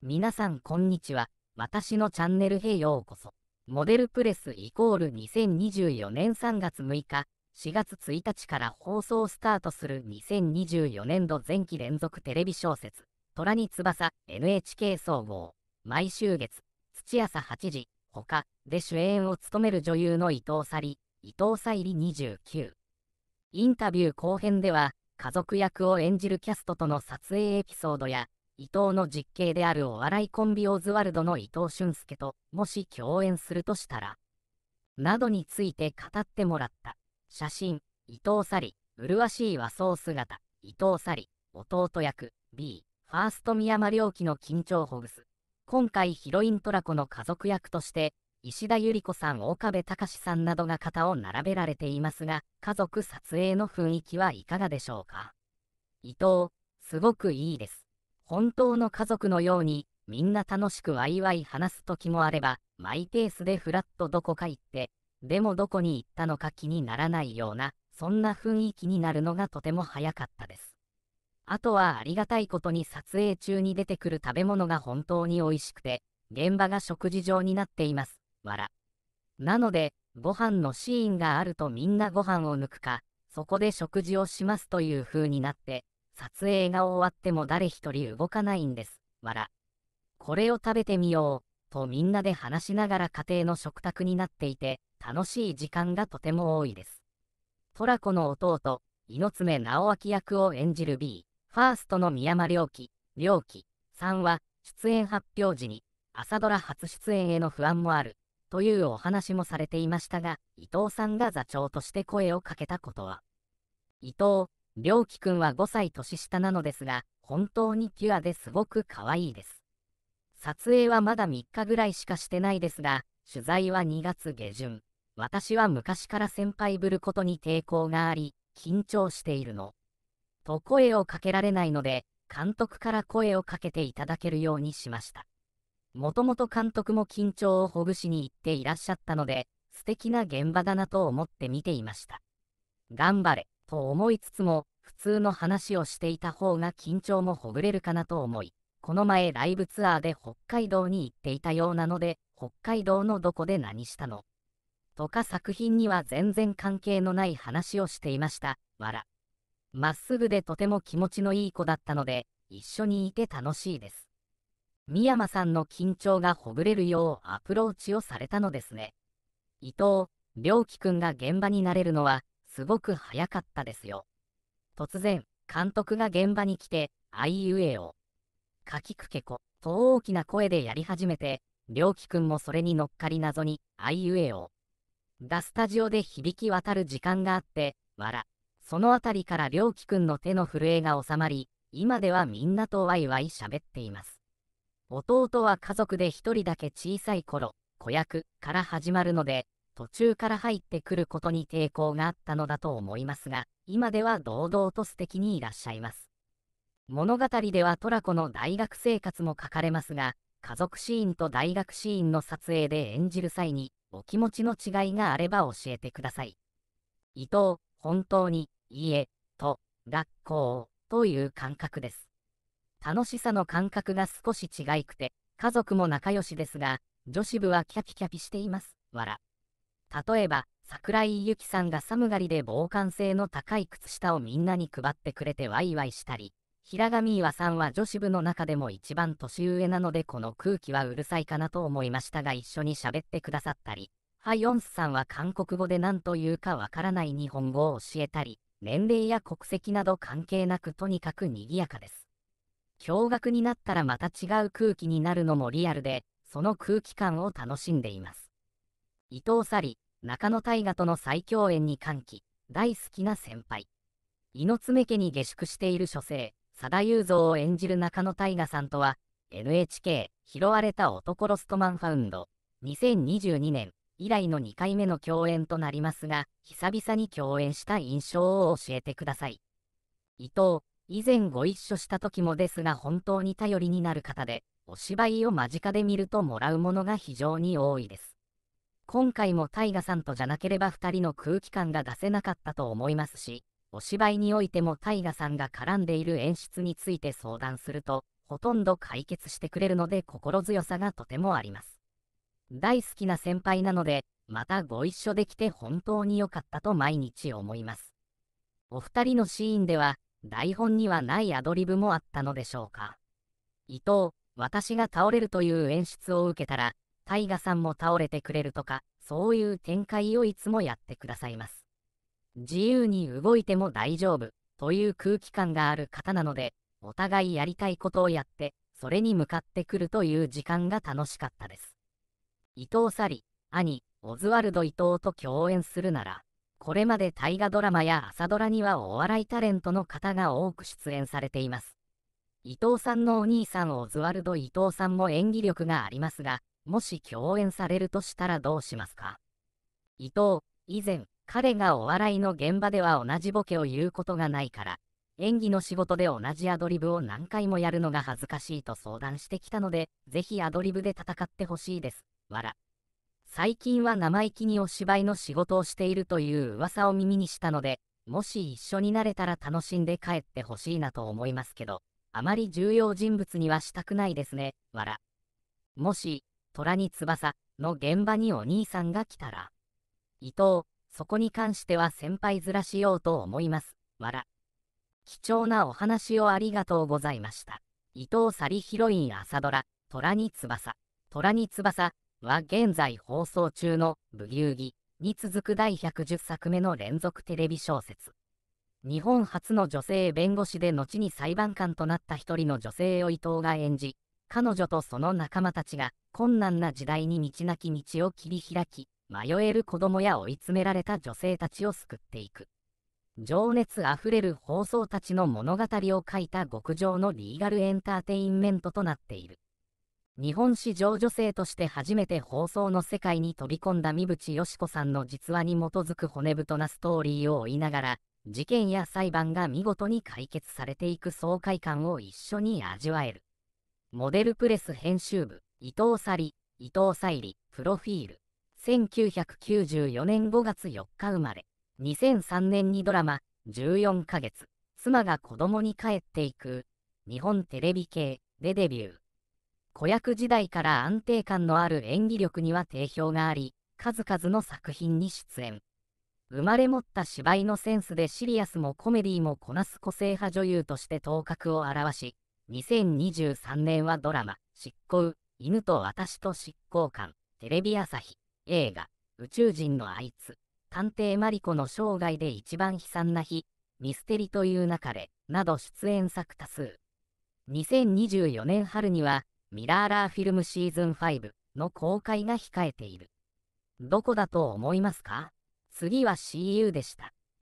皆さんこんにちは。私のチャンネルへようこそ。モデルプレスイコール2024年3月6日、4月1日から放送スタートする2024年度前期連続テレビ小説、虎に翼 NHK 総合、毎週月、土朝8時、他で主演を務める女優の伊藤沙莉、伊藤沙莉29。インタビュー後編では、家族役を演じるキャストとの撮影エピソードや、伊藤の実刑であるお笑いコンビオズワルドの伊藤俊介ともし共演するとしたら、などについて語ってもらった。写真、伊藤サリ、麗しい和装姿、伊藤サリ、弟役、B、ファースト宮間良樹の緊張ほぐす。今回ヒロイントラコの家族役として、石田ゆり子さん、岡部隆さんなどが肩を並べられていますが、家族撮影の雰囲気はいかがでしょうか伊藤、すごくいいです。本当の家族のように、みんな楽しくワイワイ話す時もあれば、マイペースでふらっとどこか行って、でもどこに行ったのか気にならないような、そんな雰囲気になるのがとても早かったです。あとはありがたいことに撮影中に出てくる食べ物が本当に美味しくて、現場が食事場になっています。わら。なので、ご飯のシーンがあるとみんなご飯を抜くか、そこで食事をしますという風になって、撮影が終わっても誰一人動かないんです。わら。これを食べてみよう、とみんなで話しながら家庭の食卓になっていて、楽しい時間がとても多いです。トラコの弟、猪爪直明役を演じる B、ファーストの宮間良樹、良樹さんは、出演発表時に、朝ドラ初出演への不安もある、というお話もされていましたが、伊藤さんが座長として声をかけたことは、伊藤りょうきくんは5歳年下なのですが、本当にピュアですごく可愛いです。撮影はまだ3日ぐらいしかしてないですが、取材は2月下旬。私は昔から先輩ぶることに抵抗があり、緊張しているの。と声をかけられないので、監督から声をかけていただけるようにしました。もともと監督も緊張をほぐしに行っていらっしゃったので、素敵な現場だなと思って見ていました。頑張れ。と思いつつも、普通の話をしていた方が緊張もほぐれるかなと思い、この前ライブツアーで北海道に行っていたようなので、北海道のどこで何したのとか作品には全然関係のない話をしていました。わら。まっすぐでとても気持ちのいい子だったので、一緒にいて楽しいです。三山さんの緊張がほぐれるようアプローチをされたのですね。伊藤、良樹くんが現場になれるのは、すごく早かったですよ。突然、監督が現場に来て、あいうえを、かきくけこ、と大きな声でやり始めて、りょうきくんもそれに乗っかり謎に、あいうえを、だスタジオで響き渡る時間があって、わら。そのあたりからりょうきくんの手の震えが収まり、今ではみんなとワイワイ喋っています。弟は家族で一人だけ小さい頃、子役から始まるので、途中から入ってくることに抵抗があったのだと思いますが、今では堂々と素敵にいらっしゃいます。物語ではトラコの大学生活も書かれますが、家族シーンと大学シーンの撮影で演じる際に、お気持ちの違いがあれば教えてください。伊藤、本当に、家、と、学校、という感覚です。楽しさの感覚が少し違いくて、家族も仲良しですが、女子部はキャピキャピしています。わら。例えば、桜井由紀さんが寒がりで防寒性の高い靴下をみんなに配ってくれてワイワイしたり、平上岩さんは女子部の中でも一番年上なのでこの空気はうるさいかなと思いましたが一緒に喋ってくださったり、ハヨンスさんは韓国語で何というかわからない日本語を教えたり、年齢や国籍など関係なくとにかく賑やかです。驚愕になったらまた違う空気になるのもリアルで、その空気感を楽しんでいます。伊藤沙莉、中野大河との再共演に歓喜、大好きな先輩。猪爪家に下宿している書生、佐田雄三を演じる中野大河さんとは、NHK、拾われた男ロストマンファウンド、2022年以来の2回目の共演となりますが、久々に共演した印象を教えてください。伊藤、以前ご一緒した時もですが本当に頼りになる方で、お芝居を間近で見るともらうものが非常に多いです。今回もタイガさんとじゃなければ2人の空気感が出せなかったと思いますし、お芝居においてもタイガさんが絡んでいる演出について相談すると、ほとんど解決してくれるので心強さがとてもあります。大好きな先輩なので、またご一緒できて本当に良かったと毎日思います。お二人のシーンでは、台本にはないアドリブもあったのでしょうか。伊藤、私が倒れるという演出を受けたら、タイガさんも倒れてくれるとか、そういう展開をいつもやってくださいます。自由に動いても大丈夫という空気感がある方なので、お互いやりたいことをやって、それに向かってくるという時間が楽しかったです。伊藤サリ、兄、オズワルド伊藤と共演するなら、これまで大河ドラマや朝ドラにはお笑いタレントの方が多く出演されています。伊藤さんのお兄さんオズワルド伊藤さんも演技力がありますが、もし共演されるとしたらどうしますか伊藤、以前、彼がお笑いの現場では同じボケを言うことがないから、演技の仕事で同じアドリブを何回もやるのが恥ずかしいと相談してきたので、ぜひアドリブで戦ってほしいです。わら。最近は生意気にお芝居の仕事をしているという噂を耳にしたので、もし一緒になれたら楽しんで帰ってほしいなと思いますけど、あまり重要人物にはしたくないですね。わら。もし、虎に翼の現場にお兄さんが来たら。伊藤、そこに関しては先輩ずらしようと思います。わら。貴重なお話をありがとうございました。伊藤サリヒロイン朝ドラ、虎に翼。虎に翼は現在放送中のブギウギに続く第110作目の連続テレビ小説。日本初の女性弁護士で後に裁判官となった一人の女性を伊藤が演じ、彼女とその仲間たちが困難な時代に道なき道を切り開き、迷える子供や追い詰められた女性たちを救っていく。情熱あふれる放送たちの物語を書いた極上のリーガルエンターテインメントとなっている。日本史上女性として初めて放送の世界に飛び込んだ三淵よし子さんの実話に基づく骨太なストーリーを追いながら、事件や裁判が見事に解決されていく爽快感を一緒に味わえる。モデルプレス編集部、伊藤沙里、伊藤沙里、プロフィール。1994年5月4日生まれ。2003年にドラマ、14ヶ月、妻が子供に帰っていく、日本テレビ系でデビュー。子役時代から安定感のある演技力には定評があり、数々の作品に出演。生まれ持った芝居のセンスでシリアスもコメディもこなす個性派女優として頭角を現し、2023年はドラマ、執行、犬と私と執行官、テレビ朝日、映画、宇宙人のあいつ、探偵マリコの生涯で一番悲惨な日、ミステリという中れ、など出演作多数。2024年春には、ミラーラーフィルムシーズン5の公開が控えている。どこだと思いますか次は CU でした。